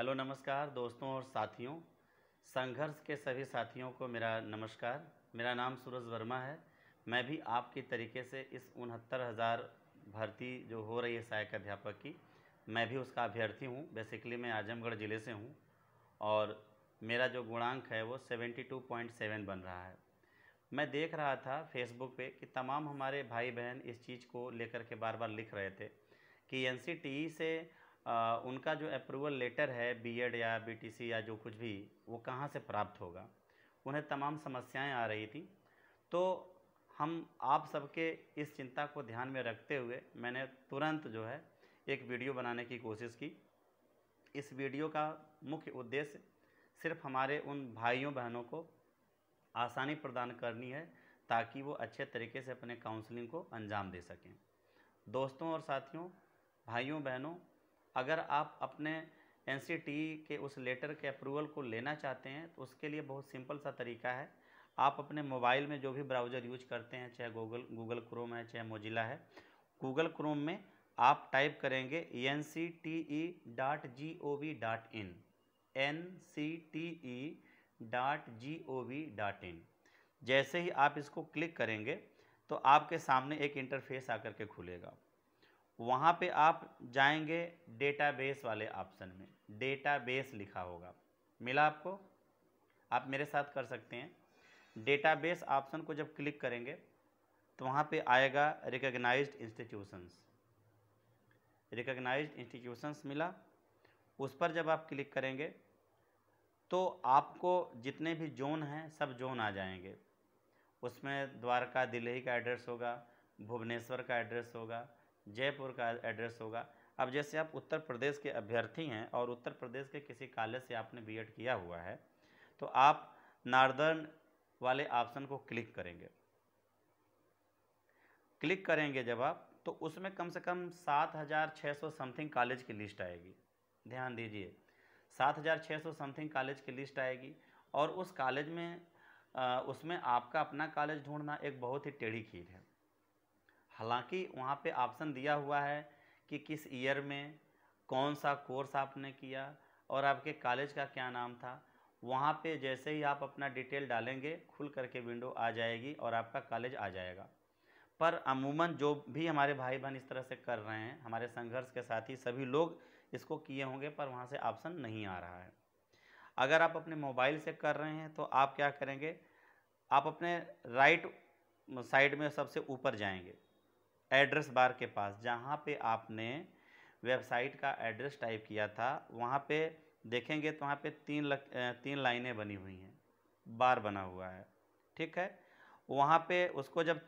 hello नमस्कार दोस्तों और साथियों संघर्ष के सभी साथियों को मेरा नमस्कार मेरा नाम सूरज वर्मा है मैं भी आपके तरीके से इस उनहत्तर हज़ार भर्ती जो हो रही है सहायक अध्यापक की मैं भी उसका अभ्यर्थी हूँ बेसिकली मैं आजमगढ़ ज़िले से हूँ और मेरा जो गुणांक है वो सेवेंटी टू पॉइंट सेवन बन रहा है मैं देख रहा था फेसबुक पे कि तमाम हमारे भाई बहन इस चीज़ को लेकर के बार बार लिख रहे थे कि एन से आ, उनका जो अप्रूवल लेटर है बीएड या बीटीसी या जो कुछ भी वो कहाँ से प्राप्त होगा उन्हें तमाम समस्याएं आ रही थी तो हम आप सबके इस चिंता को ध्यान में रखते हुए मैंने तुरंत जो है एक वीडियो बनाने की कोशिश की इस वीडियो का मुख्य उद्देश्य सिर्फ हमारे उन भाइयों बहनों को आसानी प्रदान करनी है ताकि वो अच्छे तरीके से अपने काउंसलिंग को अंजाम दे सकें दोस्तों और साथियों भाइयों बहनों अगर आप अपने एन के उस लेटर के अप्रूवल को लेना चाहते हैं तो उसके लिए बहुत सिंपल सा तरीका है आप अपने मोबाइल में जो भी ब्राउज़र यूज करते हैं चाहे गूगल गूगल क्रोम है चाहे मोजिला है गूगल क्रोम में आप टाइप करेंगे N C T E dot G O V dot in N C T E dot G O V dot in जैसे ही आप इसको क्लिक करेंगे तो आपके सामने एक इंटरफेस आकर के खुलेगा वहाँ पे आप जाएंगे डेटाबेस वाले ऑप्शन में डेटाबेस लिखा होगा मिला आपको आप मेरे साथ कर सकते हैं डेटाबेस ऑप्शन को जब क्लिक करेंगे तो वहाँ पे आएगा रिकग्नाइज्ड इंस्टीट्यूशंस रिकग्नाइज्ड इंस्टीट्यूशंस मिला उस पर जब आप क्लिक करेंगे तो आपको जितने भी जोन हैं सब जोन आ जाएंगे उसमें द्वारका दिल्ली का एड्रेस होगा भुवनेश्वर का एड्रेस होगा जयपुर का एड्रेस होगा अब जैसे आप उत्तर प्रदेश के अभ्यर्थी हैं और उत्तर प्रदेश के किसी कॉलेज से आपने बी किया हुआ है तो आप नार्दर्न वाले ऑप्शन को क्लिक करेंगे क्लिक करेंगे जब आप तो उसमें कम से कम सात हज़ार छः सौ समथिंग कॉलेज की लिस्ट आएगी ध्यान दीजिए सात हज़ार छः सौ समथिंग कॉलेज की लिस्ट आएगी और उस कॉलेज में आ, उसमें आपका अपना कॉलेज ढूंढना एक बहुत ही टेढ़ी खीर है हालांकि वहाँ पे ऑप्शन दिया हुआ है कि किस ईयर में कौन सा कोर्स आपने किया और आपके कॉलेज का क्या नाम था वहाँ पे जैसे ही आप अपना डिटेल डालेंगे खुल करके विंडो आ जाएगी और आपका कॉलेज आ जाएगा पर अमूमन जो भी हमारे भाई बहन इस तरह से कर रहे हैं हमारे संघर्ष के साथ ही सभी लोग इसको किए होंगे पर वहाँ से ऑप्शन नहीं आ रहा है अगर आप अपने मोबाइल से कर रहे हैं तो आप क्या करेंगे आप अपने राइट साइड में सबसे ऊपर जाएंगे एड्रेस बार के पास जहाँ पे आपने वेबसाइट का एड्रेस टाइप किया था वहाँ पे देखेंगे तो वहाँ पे तीन लग, तीन लाइनें बनी हुई हैं बार बना हुआ है ठीक है वहाँ पे उसको जब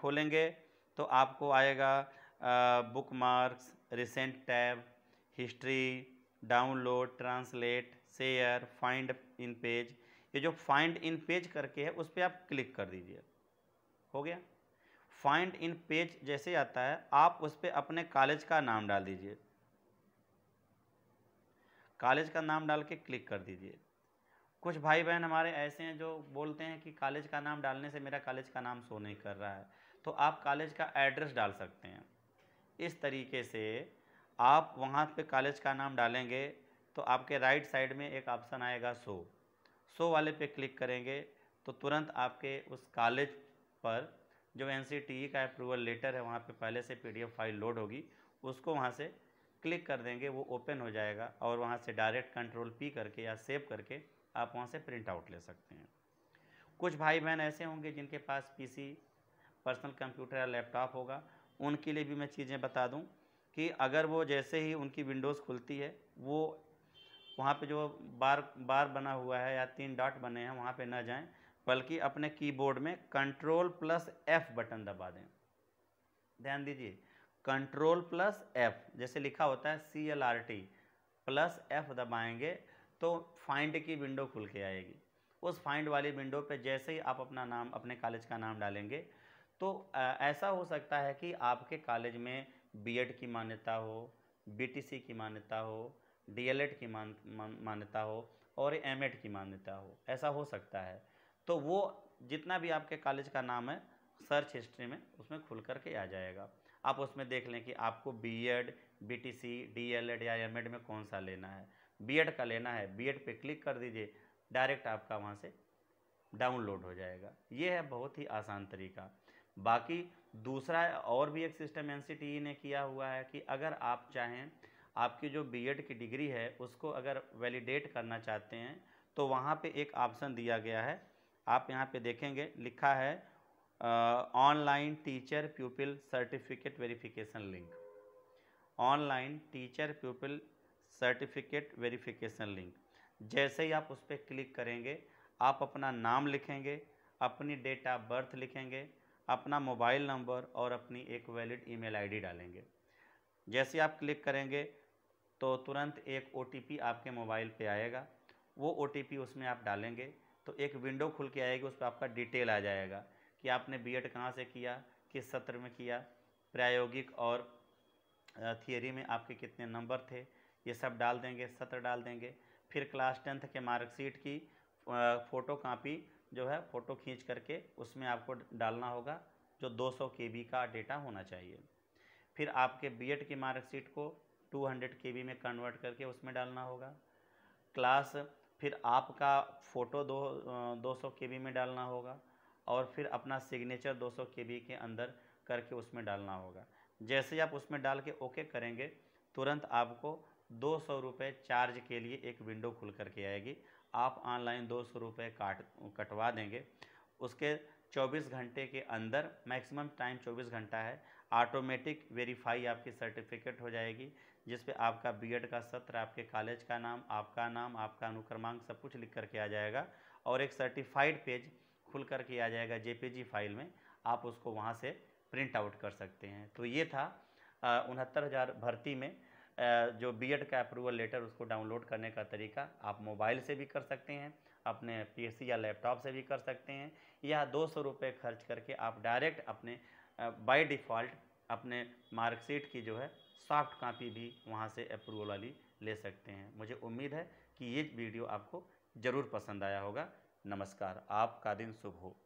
खोलेंगे तो आपको आएगा bookmarks recent tab history download translate share find in page ये जो फाइंड इन पेज करके है उस पर आप क्लिक कर दीजिए हो गया फाइंड इन पेज जैसे आता है आप उस पर अपने कॉलेज का नाम डाल दीजिए कॉलेज का नाम डाल के क्लिक कर दीजिए कुछ भाई बहन हमारे ऐसे हैं जो बोलते हैं कि कॉलेज का नाम डालने से मेरा कॉलेज का नाम शो नहीं कर रहा है तो आप कॉलेज का एड्रेस डाल सकते हैं इस तरीके से आप वहाँ पे कॉलेज का नाम डालेंगे तो आपके राइट साइड में एक ऑप्शन आएगा शो शो वाले पे क्लिक करेंगे तो तुरंत आपके उस कॉलेज पर जो एन e का अप्रूवल लेटर है वहाँ पर पहले से पी फाइल लोड होगी उसको वहाँ से क्लिक कर देंगे वो ओपन हो जाएगा और वहाँ से डायरेक्ट कंट्रोल पी करके या सेव करके आप वहाँ से प्रिंट आउट ले सकते हैं कुछ भाई बहन ऐसे होंगे जिनके पास पीसी पर्सनल कंप्यूटर या लैपटॉप होगा उनके लिए भी मैं चीज़ें बता दूं कि अगर वो जैसे ही उनकी विंडोज़ खुलती है वो वहाँ पे जो बार बार बना हुआ है या तीन डॉट बने हैं वहाँ पर ना जाएँ बल्कि अपने कीबोर्ड में कंट्रोल प्लस एफ बटन दबा दें ध्यान दीजिए कंट्रोल प्लस एफ जैसे लिखा होता है C L R T plus F दबाएंगे तो फाइंड की विंडो खुल के आएगी उस फाइंड वाली विंडो पे जैसे ही आप अपना नाम अपने कॉलेज का नाम डालेंगे तो ऐसा हो सकता है कि आपके कॉलेज में बीएड की मान्यता हो बीटीसी की मान्यता हो डीएलएड की मान मान्यता हो और एमएड की मान्यता हो ऐसा हो सकता है तो वो जितना भी आपके कॉलेज का नाम है सर्च हिस्ट्री में उसमें खुल करके आ जाएगा आप उसमें देख लें कि आपको B Ed B T C D L Ed या एम एड में कौन सा लेना है बी एड का लेना है बी एड पे क्लिक कर दीजिए डायरेक्ट आपका वहाँ से डाउनलोड हो जाएगा ये है बहुत ही आसान तरीका बाकी दूसरा और भी एक सिस्टम एन e ने किया हुआ है कि अगर आप चाहें आपकी जो एड की डिग्री है उसको अगर वैलिडेट करना चाहते हैं तो वहाँ पर एक ऑप्शन दिया गया है आप यहाँ पे देखेंगे लिखा है online teacher pupil certificate verification link online teacher pupil certificate verification link जैसे ही आप उस पर क्लिक करेंगे आप अपना नाम लिखेंगे अपनी डेट ऑफ बर्थ लिखेंगे अपना मोबाइल नंबर और अपनी एक वैलिड ईमेल आईडी डालेंगे जैसे आप क्लिक करेंगे तो तुरंत एक ओ आपके मोबाइल पे आएगा वो ओ उसमें आप डालेंगे तो एक विंडो खुल के आएगी उस पर आपका डिटेल आ जाएगा कि आपने बी एड कहाँ से किया किस सत्र में किया प्रायोगिक और थियोरी में आपके कितने नंबर थे ये सब डाल देंगे सत्र डाल देंगे फिर क्लास टेंथ के मार्कशीट की फ़ोटो कापी जो है फ़ोटो खींच करके उसमें आपको डालना होगा जो 200 के का डेटा होना चाहिए फिर आपके बीएड की मार्कशीट को 200 के में कन्वर्ट करके उसमें डालना होगा क्लास फिर आपका फ़ोटो दो दो सौ के बी में डालना होगा और फिर अपना सिग्नेचर दो सौ के बी के अंदर करके उसमें डालना होगा जैसे आप उसमें डाल के ओके करेंगे तुरंत आपको दो सौ रुपये चार्ज के लिए एक विंडो खुल करके आएगी आप ऑनलाइन दो सौ रुपये काट कटवा देंगे उसके 24 घंटे के अंदर मैक्सिमम टाइम 24 घंटा है ऑटोमेटिक वेरीफाई आपकी सर्टिफिकेट हो जाएगी जिस पे आपका बीएड का सत्र आपके कॉलेज का नाम आपका नाम आपका अनुक्रमांक सब कुछ लिख करके आ जाएगा और एक सर्टिफाइड पेज खुल करके आ जाएगा जेपीजी फाइल में आप उसको वहाँ से प्रिंट आउट कर सकते हैं तो ये था उनहत्तर हज़ार भर्ती में जो बीएड का अप्रूवल लेटर उसको डाउनलोड करने का तरीका आप मोबाइल से भी कर सकते हैं अपने पीसी या लैपटॉप से भी कर सकते हैं या दो सौ रुपये खर्च करके आप डायरेक्ट अपने बाय डिफ़ॉल्ट अपने मार्कशीट की जो है सॉफ्ट कापी भी वहाँ से अप्रूवल वाली ले सकते हैं मुझे उम्मीद है कि ये वीडियो आपको ज़रूर पसंद आया होगा नमस्कार आपका दिन शुभ हो